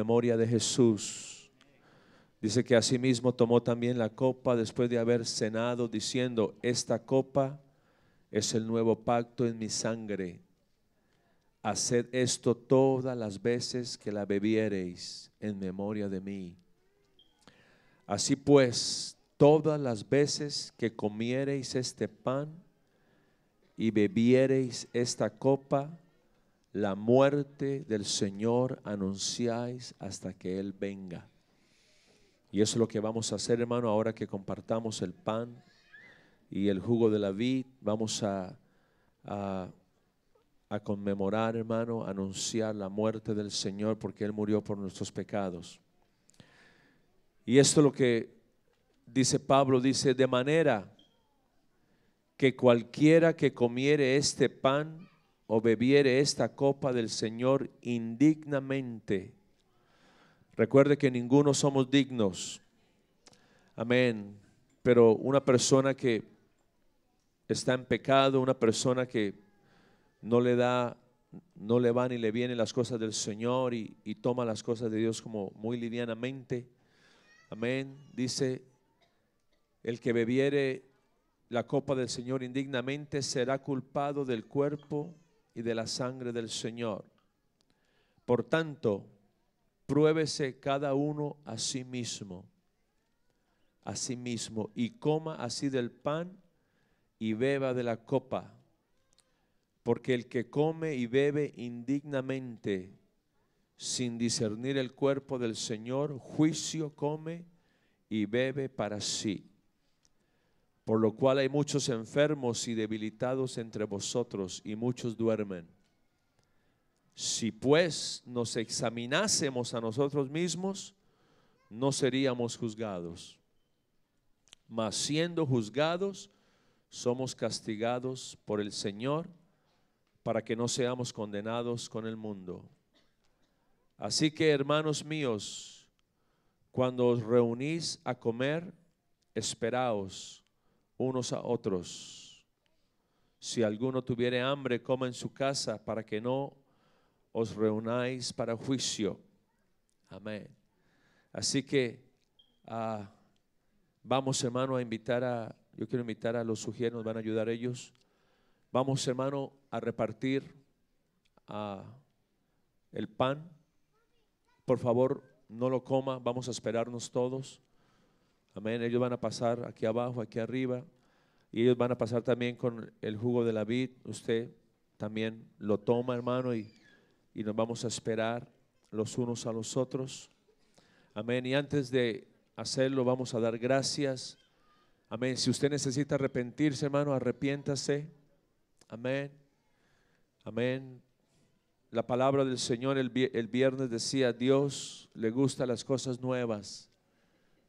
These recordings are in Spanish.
memoria de Jesús. Dice que asimismo tomó también la copa después de haber cenado, diciendo, esta copa es el nuevo pacto en mi sangre. Haced esto todas las veces que la bebiereis en memoria de mí. Así pues, todas las veces que comiereis este pan y bebiereis esta copa, la muerte del Señor anunciáis hasta que Él venga. Y eso es lo que vamos a hacer, hermano, ahora que compartamos el pan y el jugo de la vid. Vamos a, a, conmemorar, hermano, anunciar la muerte del Señor porque Él murió por nuestros pecados. Y esto es lo que dice Pablo, dice, de manera que cualquiera que comiere este pan o bebiere esta copa del Señor indignamente, recuerde que ninguno somos dignos. Amén. Pero una persona que está en pecado, una persona que no le da, no le van y le vienen las cosas del Señor y, y toma las cosas de Dios como muy livianamente. Amén. Dice, el que bebiere la copa del Señor indignamente será culpado del cuerpo y de la sangre del Señor. Por tanto, pruébese cada uno a sí mismo, a sí mismo, y coma así del pan y beba de la copa, porque el que come y bebe indignamente, sin discernir el cuerpo del Señor, juicio come y bebe para sí por lo cual hay muchos enfermos y debilitados entre vosotros y muchos duermen. Si pues nos examinásemos a nosotros mismos, no seríamos juzgados. Mas siendo juzgados, somos castigados por el Señor para que no seamos condenados con el mundo. Así que, hermanos míos, cuando os reunís a comer, esperaos unos a otros. Si alguno tuviere hambre, coma en su casa para que no os reunáis para juicio. Amén. Así que ah, vamos, hermano, a invitar a, yo quiero invitar a los sugieres, van a ayudar ellos. Vamos, hermano, a repartir ah, el pan. Por favor, no lo coma, vamos a esperarnos todos. Amén. Ellos van a pasar aquí abajo, aquí arriba. Y ellos van a pasar también con el jugo de la vid. Usted también lo toma, hermano, y, y nos vamos a esperar los unos a los otros. Amén. Y antes de hacerlo, vamos a dar gracias. Amén. Si usted necesita arrepentirse, hermano, arrepiéntase. Amén. Amén. La palabra del Señor el, el viernes decía, Dios le gusta las cosas nuevas.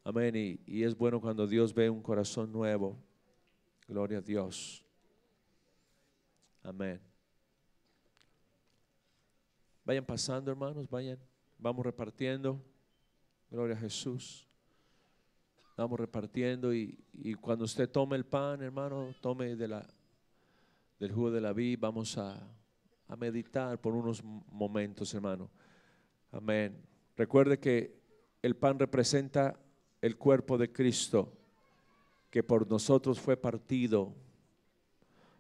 Amén. Y, es bueno cuando Dios ve un corazón nuevo. Gloria a Dios. Amén. Vayan pasando, hermanos, vayan. Vamos repartiendo. Gloria a Jesús. Vamos repartiendo y, cuando usted tome el pan, hermano, tome de la, del jugo de la vid. Vamos a, a meditar por unos momentos, hermano. Amén. Recuerde que el pan representa el cuerpo de Cristo, que por nosotros fue partido,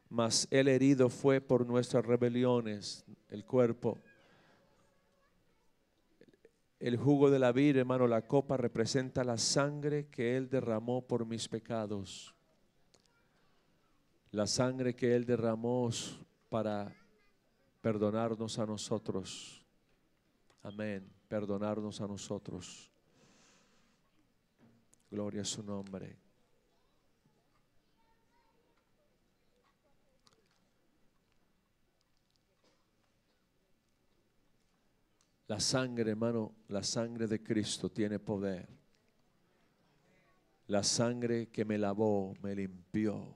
mas el herido fue por nuestras rebeliones, el cuerpo. El jugo de la vida hermano, la copa representa la sangre que Él derramó por mis pecados. La sangre que Él derramó para perdonarnos a nosotros. Amén. Perdonarnos a nosotros. Gloria a su nombre. La sangre, hermano, la sangre de Cristo tiene poder. La sangre que me lavó, me limpió.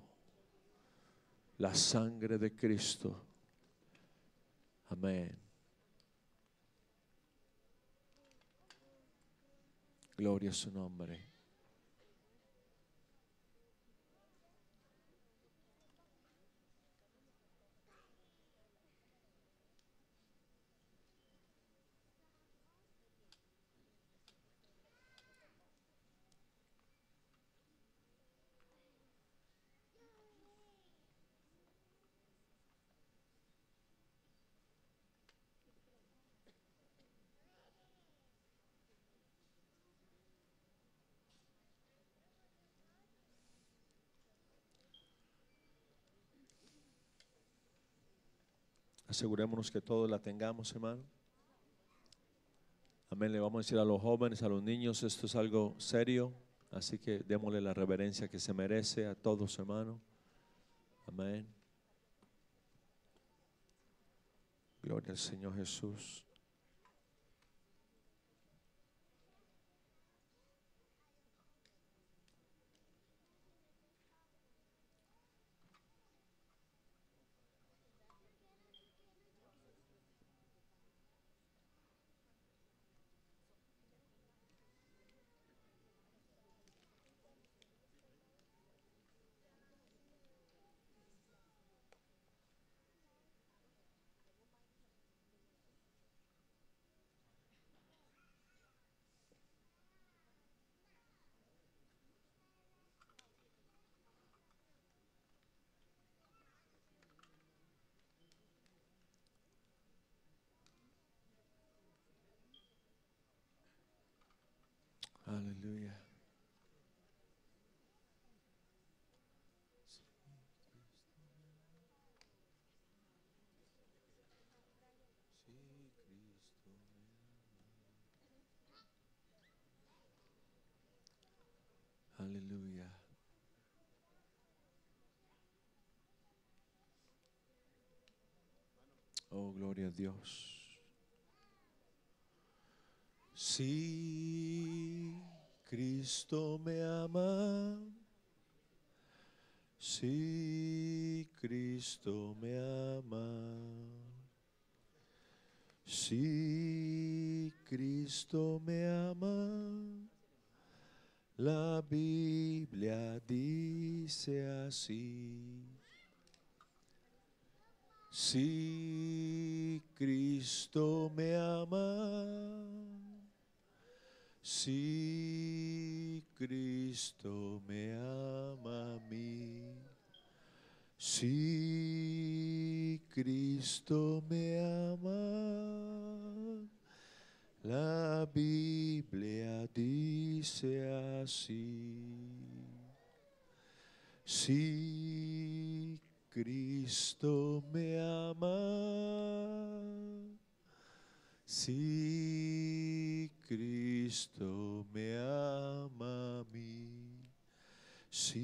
La sangre de Cristo. Amén. Gloria a su nombre. Asegurémonos que todos la tengamos, hermano. Amén. Le vamos a decir a los jóvenes, a los niños, esto es algo serio. Así que démosle la reverencia que se merece a todos, hermano. Amén. Gloria al Señor Jesús. Hallelujah. Hallelujah. Oh, gloria a Dios. Si Cristo me ama, si Cristo me ama, si Cristo me ama, la Biblia dice así. Si Cristo me ama, si Cristo me ama a mí, si Cristo me ama, la Biblia dice así. Si Cristo me ama, si Cristo me ama a mí. Si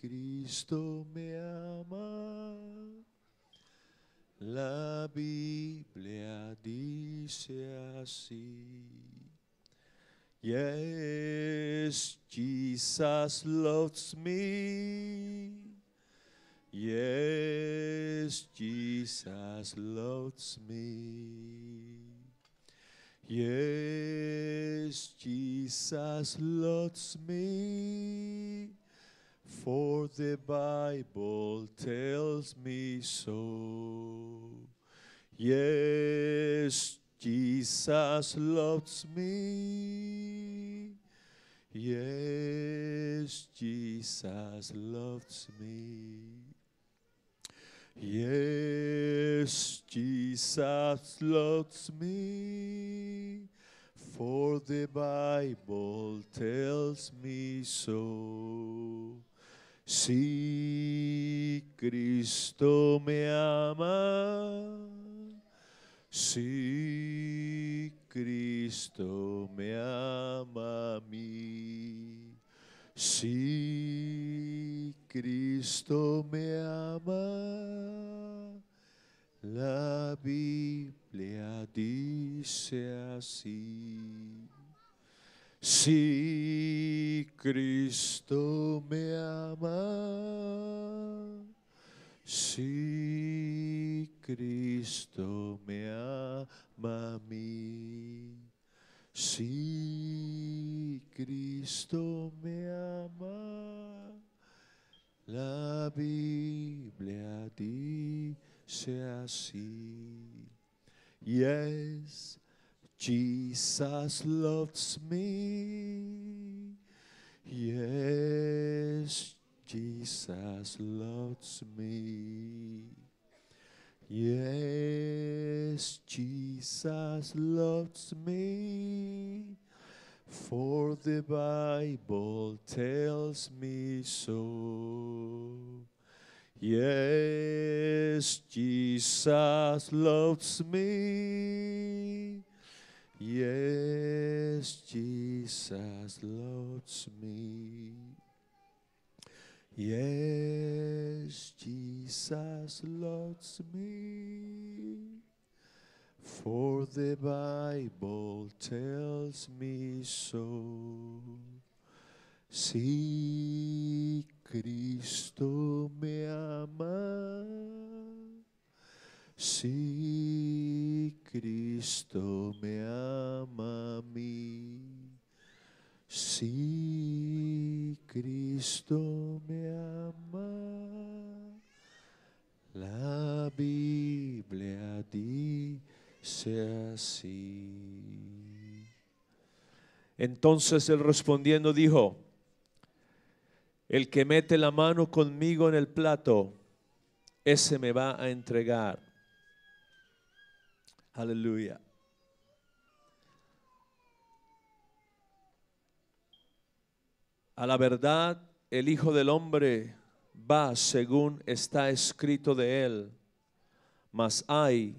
Cristo me ama, la Biblia dice así. Yes, Jesus loves me. Yes, Jesus loves me. Yes, Jesus loves me, for the Bible tells me so. Yes, Jesus loves me. Yes, Jesus loves me. Yes, Jesus loves me, for the Bible tells me so. Si Cristo me ama, si Cristo me ama a mí, si Cristo me ama. La Biblia dice así. Si Cristo me ama, si Cristo me ama a mí, si Cristo me ama. La Biblia dice así. Yes, Jesus loves me. Yes, Jesus loves me. Yes, Jesus loves me for the Bible tells me so. Yes, Jesus loves me. Yes, Jesus loves me. Yes, Jesus loves me. For the Bible tells me so. Si Cristo me ama, si Cristo me ama mí, si Cristo Entonces él respondiendo dijo, el que mete la mano conmigo en el plato, ese me va a entregar. Aleluya. A la verdad, el Hijo del Hombre va según está escrito de él, mas hay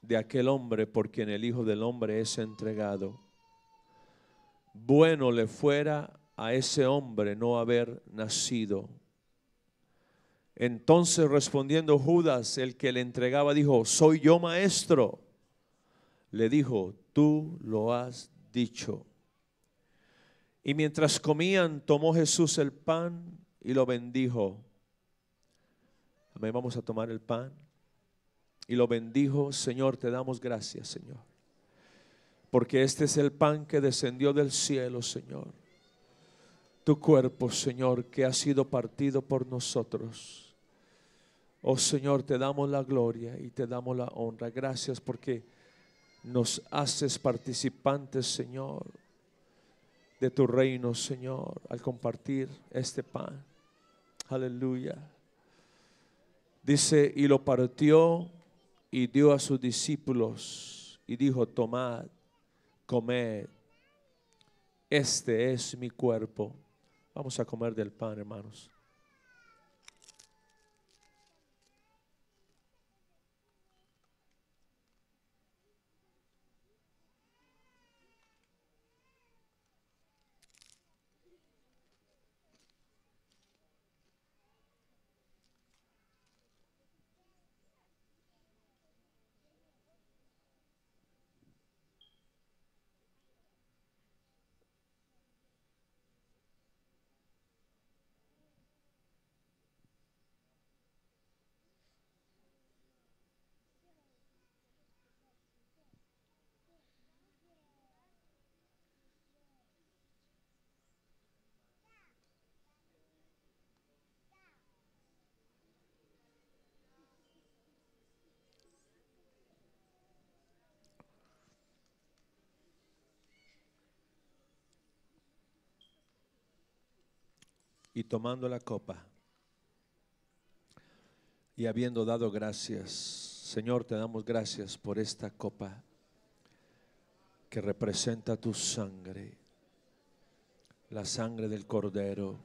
de aquel hombre por quien el Hijo del Hombre es entregado bueno le fuera a ese hombre no haber nacido. Entonces respondiendo Judas, el que le entregaba, dijo, soy yo maestro. Le dijo, tú lo has dicho. Y mientras comían, tomó Jesús el pan y lo bendijo. Amén, vamos a tomar el pan. Y lo bendijo, Señor, te damos gracias, Señor porque este es el pan que descendió del cielo, Señor. Tu cuerpo, Señor, que ha sido partido por nosotros. Oh Señor, te damos la gloria y te damos la honra. Gracias porque nos haces participantes, Señor, de tu reino, Señor, al compartir este pan. Aleluya. Dice, y lo partió y dio a sus discípulos y dijo, tomad comed. Este es mi cuerpo. Vamos a comer del pan, hermanos. y tomando la copa y habiendo dado gracias, Señor, te damos gracias por esta copa que representa tu sangre, la sangre del cordero,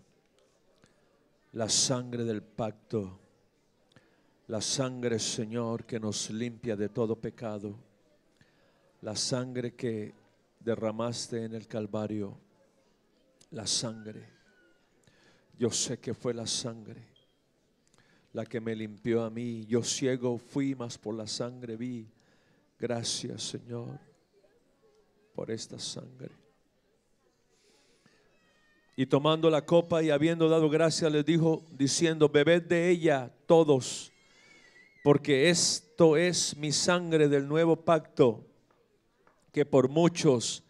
la sangre del pacto, la sangre, Señor, que nos limpia de todo pecado, la sangre que derramaste en el Calvario, la sangre yo sé que fue la sangre la que me limpió a mí. Yo ciego fui, mas por la sangre vi. Gracias, Señor, por esta sangre. Y tomando la copa y habiendo dado gracias, les dijo, diciendo, bebed de ella todos, porque esto es mi sangre del nuevo pacto, que por muchos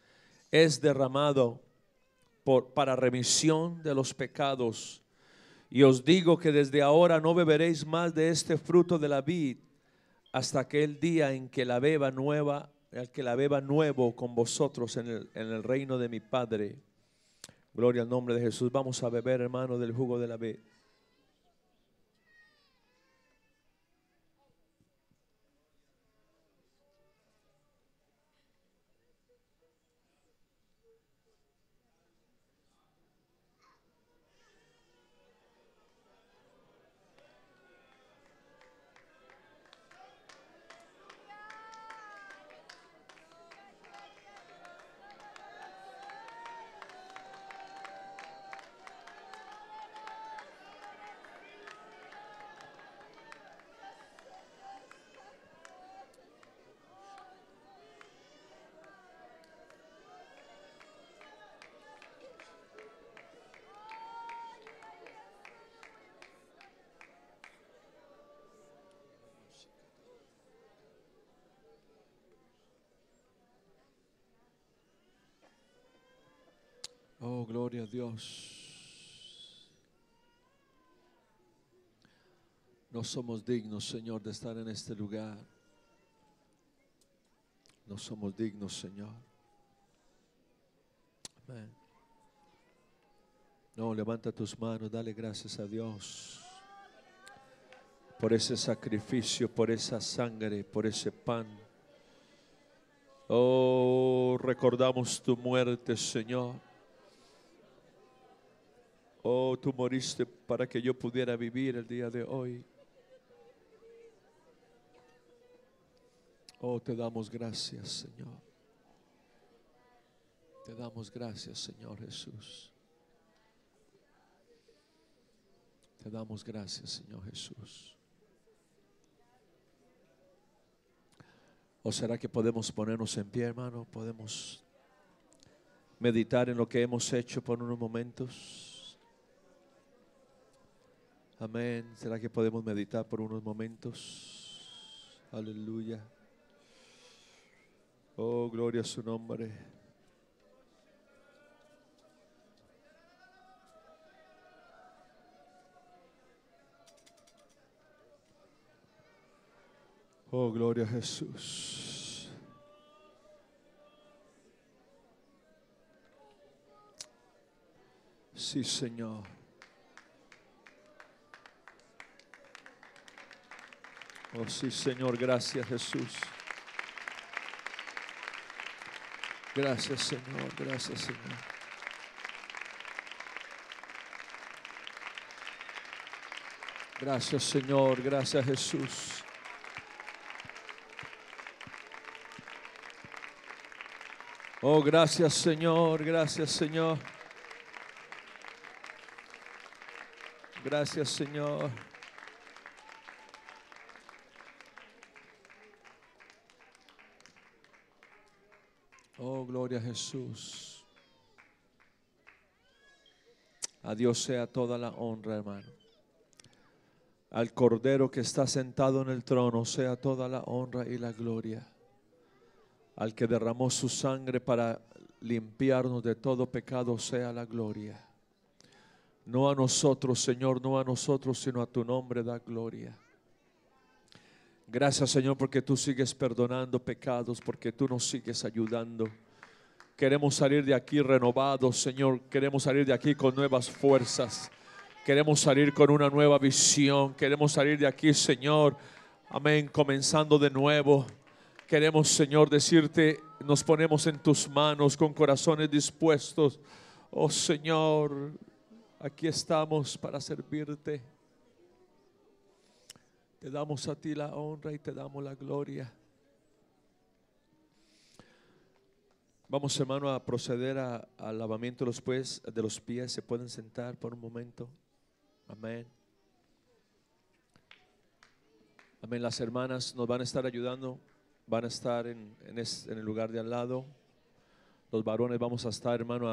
es derramado para remisión de los pecados. Y os digo que desde ahora no beberéis más de este fruto de la vid hasta aquel día en que la beba nueva, el que la beba nuevo con vosotros en el, en el reino de mi Padre. Gloria al nombre de Jesús. Vamos a beber, hermano, del jugo de la vid. Oh, gloria a Dios. No somos dignos, Señor, de estar en este lugar. No somos dignos, Señor. No, levanta tus manos, dale gracias a Dios por ese sacrificio, por esa sangre, por ese pan. Oh, recordamos tu muerte, Señor. Oh, tú moriste para que yo pudiera vivir el día de hoy. Oh, te damos gracias, Señor. Te damos gracias, Señor Jesús. Te damos gracias, Señor Jesús. ¿O será que podemos ponernos en pie, hermano? ¿Podemos meditar en lo que hemos hecho por unos momentos? Amén. ¿Será que podemos meditar por unos momentos? Aleluya. Oh, gloria a su nombre. Oh, gloria a Jesús. Sí, Señor. Oh, sí, Señor, gracias Jesús. Gracias, Señor, gracias, Señor. Gracias, Señor, gracias Jesús. Oh, gracias, Señor, gracias, Señor. Gracias, Señor. Gloria a Jesús. A Dios sea toda la honra, hermano. Al Cordero que está sentado en el trono sea toda la honra y la gloria. Al que derramó su sangre para limpiarnos de todo pecado sea la gloria. No a nosotros, Señor, no a nosotros, sino a tu nombre da gloria. Gracias, Señor, porque tú sigues perdonando pecados, porque tú nos sigues ayudando. Queremos salir de aquí renovados, Señor. Queremos salir de aquí con nuevas fuerzas. Queremos salir con una nueva visión. Queremos salir de aquí, Señor. Amén, comenzando de nuevo. Queremos, Señor, decirte, nos ponemos en tus manos con corazones dispuestos. Oh Señor, aquí estamos para servirte. Te damos a ti la honra y te damos la gloria. Vamos hermano a proceder al lavamiento de los, pies, de los pies. ¿Se pueden sentar por un momento? Amén. Amén. Las hermanas nos van a estar ayudando. Van a estar en, en, en el lugar de al lado. Los varones vamos a estar hermano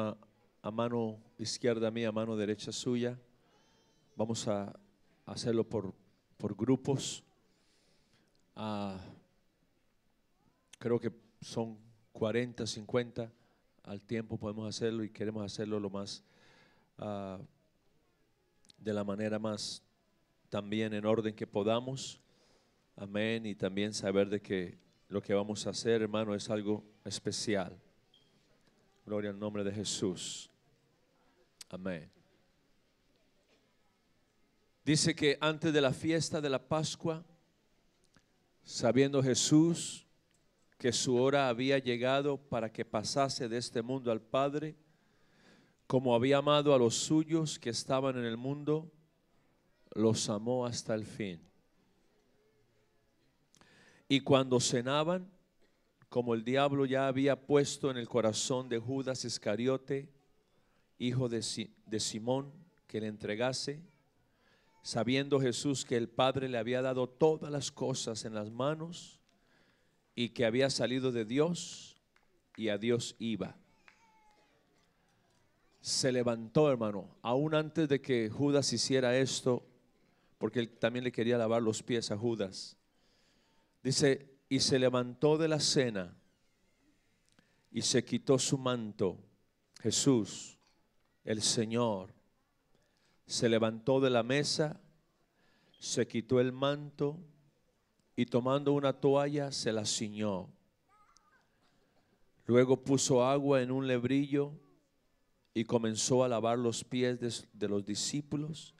a, mano izquierda mía, a mano derecha suya. Vamos a hacerlo por, grupos. Ah, creo que son 40, 50 al tiempo podemos hacerlo y queremos hacerlo lo más ah, de la manera más también en orden que podamos. Amén. Y también saber de que lo que vamos a hacer, hermano, es algo especial. Gloria al nombre de Jesús. Amén. Dice que antes de la fiesta de la Pascua, sabiendo Jesús, que su hora había llegado para que pasase de este mundo al Padre, como había amado a los suyos que estaban en el mundo, los amó hasta el fin. Y cuando cenaban, como el diablo ya había puesto en el corazón de Judas Iscariote, hijo de, de Simón, que le entregase, sabiendo Jesús que el Padre le había dado todas las cosas en las manos, y que había salido de Dios y a Dios iba. Se levantó, hermano, aún antes de que Judas hiciera esto, porque él también le quería lavar los pies a Judas. Dice, y se levantó de la cena y se quitó su manto. Jesús, el Señor, se levantó de la mesa, se quitó el manto y tomando una toalla se la ciñó. Luego puso agua en un lebrillo y comenzó a lavar los pies de, los discípulos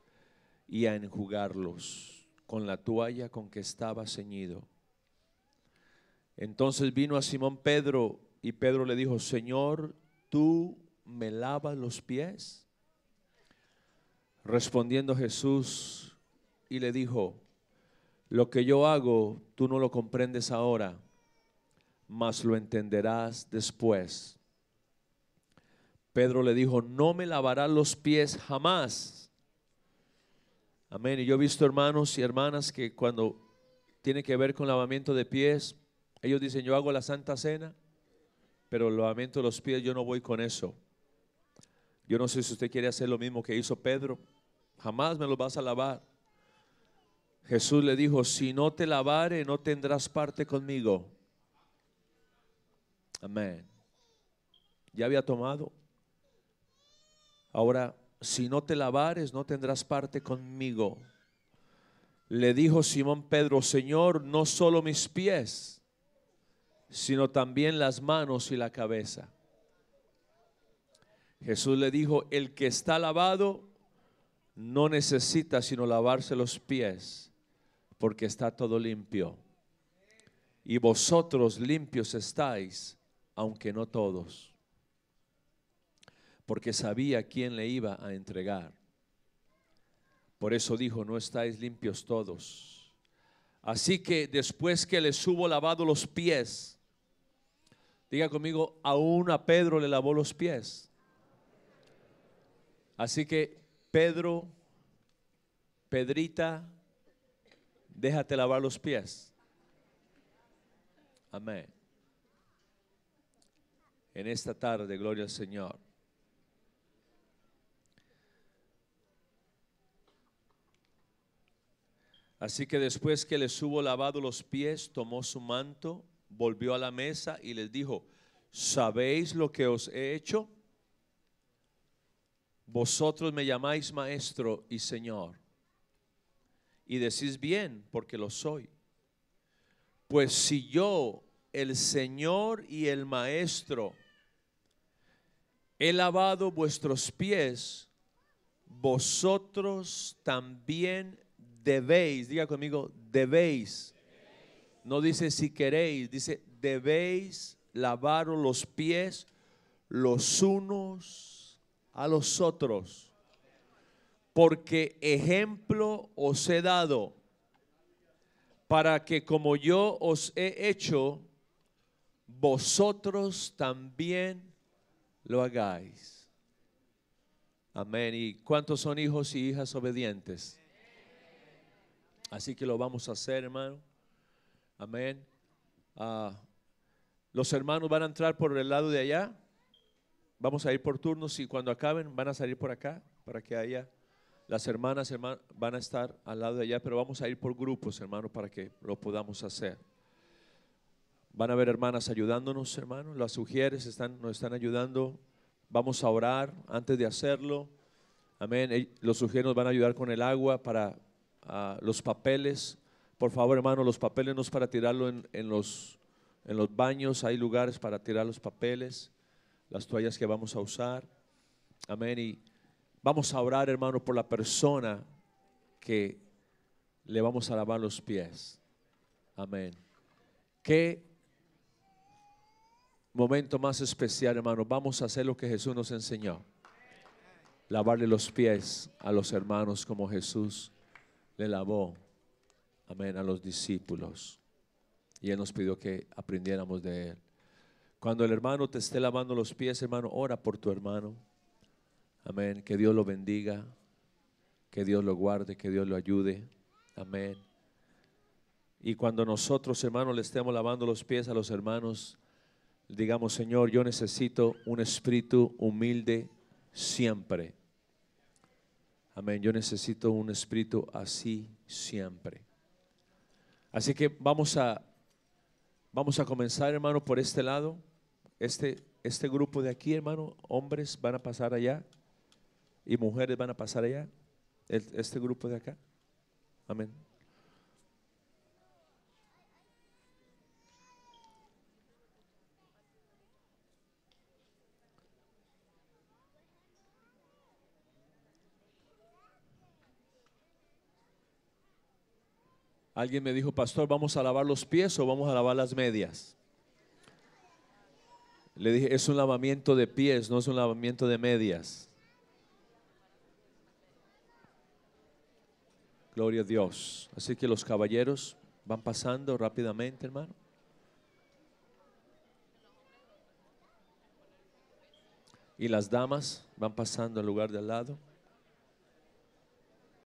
y a enjugarlos con la toalla con que estaba ceñido. Entonces vino a Simón Pedro y Pedro le dijo, Señor, ¿tú me lavas los pies? Respondiendo Jesús y le dijo, lo que yo hago, tú no lo comprendes ahora, mas lo entenderás después. Pedro le dijo, no me lavarás los pies jamás. Amén. Y yo he visto hermanos y hermanas que cuando tiene que ver con lavamiento de pies, ellos dicen, yo hago la santa cena, pero el lavamiento de los pies yo no voy con eso. Yo no sé si usted quiere hacer lo mismo que hizo Pedro. Jamás me los vas a lavar. Jesús le dijo, si no te lavare, no tendrás parte conmigo. Amén. Ya había tomado. Ahora, si no te lavares, no tendrás parte conmigo. Le dijo Simón Pedro, Señor, no solo mis pies, sino también las manos y la cabeza. Jesús le dijo, el que está lavado no necesita sino lavarse los pies porque está todo limpio. Y vosotros limpios estáis, aunque no todos, porque sabía quién le iba a entregar. Por eso dijo, no estáis limpios todos. Así que después que les hubo lavado los pies, diga conmigo, aún a Pedro le lavó los pies. Así que Pedro, Pedrita, déjate lavar los pies. Amén. En esta tarde, gloria al Señor. Así que después que les hubo lavado los pies, tomó su manto, volvió a la mesa y les dijo, ¿sabéis lo que os he hecho? Vosotros me llamáis maestro y señor y decís bien, porque lo soy. Pues si yo, el Señor y el Maestro, he lavado vuestros pies, vosotros también debéis, diga conmigo, debéis. No dice si queréis, dice debéis lavaros los pies los unos a los otros porque ejemplo os he dado para que como yo os he hecho, vosotros también lo hagáis. Amén. ¿Y cuántos son hijos y hijas obedientes? Así que lo vamos a hacer, hermano. Amén. Ah, los hermanos van a entrar por el lado de allá. Vamos a ir por turnos y cuando acaben van a salir por acá para que haya las hermanas van a estar al lado de allá, pero vamos a ir por grupos, hermano, para que lo podamos hacer. Van a ver hermanas ayudándonos, hermano. Las sugieres están, nos están ayudando. Vamos a orar antes de hacerlo. Amén. Los sugieres nos van a ayudar con el agua para ah, los papeles. Por favor, hermano, los papeles no es para tirarlo en, en, los, en los baños. Hay lugares para tirar los papeles, las toallas que vamos a usar. Amén. Y Vamos a orar, hermano, por la persona que le vamos a lavar los pies. Amén. Qué momento más especial, hermano. Vamos a hacer lo que Jesús nos enseñó. Lavarle los pies a los hermanos como Jesús le lavó. Amén. A los discípulos. Y Él nos pidió que aprendiéramos de Él. Cuando el hermano te esté lavando los pies, hermano, ora por tu hermano. Amén. Que Dios lo bendiga. Que Dios lo guarde. Que Dios lo ayude. Amén. Y cuando nosotros, hermanos, le estemos lavando los pies a los hermanos, digamos, Señor, yo necesito un espíritu humilde siempre. Amén. Yo necesito un espíritu así siempre. Así que vamos a vamos a comenzar, hermano, por este lado. Este este grupo de aquí, hermano, hombres van a pasar allá y mujeres van a pasar allá, este grupo de acá. Amén. Alguien me dijo, pastor, ¿vamos a lavar los pies o vamos a lavar las medias? Le dije, es un lavamiento de pies, no es un lavamiento de medias. Gloria a Dios. Así que los caballeros van pasando rápidamente, hermano. Y las damas van pasando al lugar de al lado.